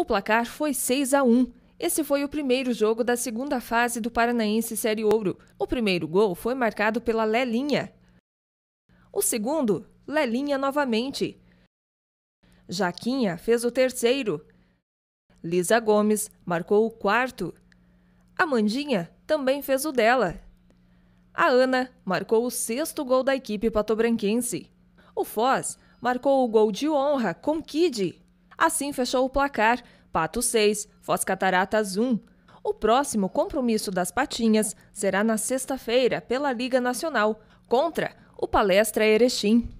O placar foi 6 a 1. Esse foi o primeiro jogo da segunda fase do Paranaense Série Ouro. O primeiro gol foi marcado pela Lelinha. O segundo, Lelinha novamente. Jaquinha fez o terceiro. Lisa Gomes marcou o quarto. Amandinha também fez o dela. A Ana marcou o sexto gol da equipe patobranquense. O Foz marcou o gol de honra com Kid. Assim fechou o placar: Pato 6, Foz Cataratas 1. O próximo compromisso das Patinhas será na sexta-feira pela Liga Nacional contra o Palestra Erechim.